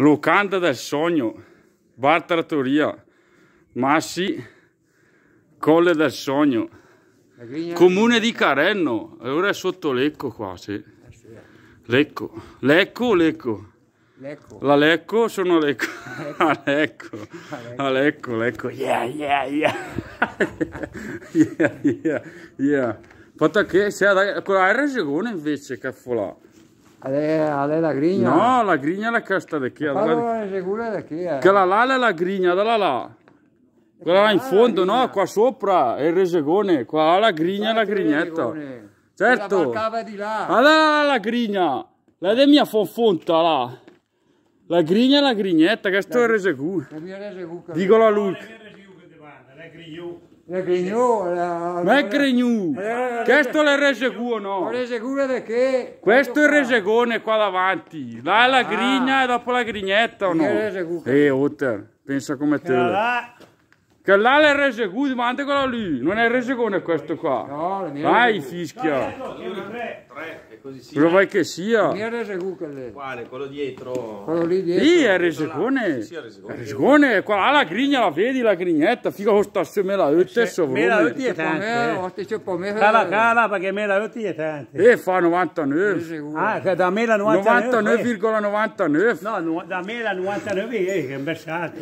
Locanda del Sogno, Bar Trattoria, Massi, Colle del Sogno, Comune di Carenno, e ora è sotto Lecco qua, sì. Lecco, Lecco Lecco? Lecco. La Lecco sono Lecco. A Lecco. A Lecco, Lecco. Yeah, yeah, yeah. yeah, yeah, yeah. Fatta che, se, con la R invece, che caffolà. Ale la grigna? No, la grigna è questa di qui. è sicura di chi Quella là è la grigna, da là là. Quella là in fondo, no, qua sopra è il resegone, qua la grigna è la grignetta. Certo. La Allora ah, la grigna, la è mia fonfonta là. La grigna è la grignetta, questo è il resegù. Dico la Luca. La grigna la Grignou, Ma eh, è Grignou! Questo è il Reseguno! Ma Reseguro perché? Questo è il Resegone qua davanti. Là è la ah. grigna ah. e dopo la grignetta o no? Eh, che il Eh, Otter, pensa come te. Che là è il ma anche quello lì, non è il con questo qua. No, Vai, fischia. No, tre, tre, e così sia. Quello vai che sia. Mi ha RSQ che lì. Quale? Quello dietro. Quello lì dietro. Lì è il RSQ. Sì, RSQ. Qua là ah, la grigna, la vedi la grignetta, figa con oh, sta se me la otte sovra. Me la otte è tante. Eh. Eh. Cala, cala, perché me la otte eh, è tante. E fa 99. Ah, cioè, da me la 99. 99,99. No, da me la 99, è che imbecciato.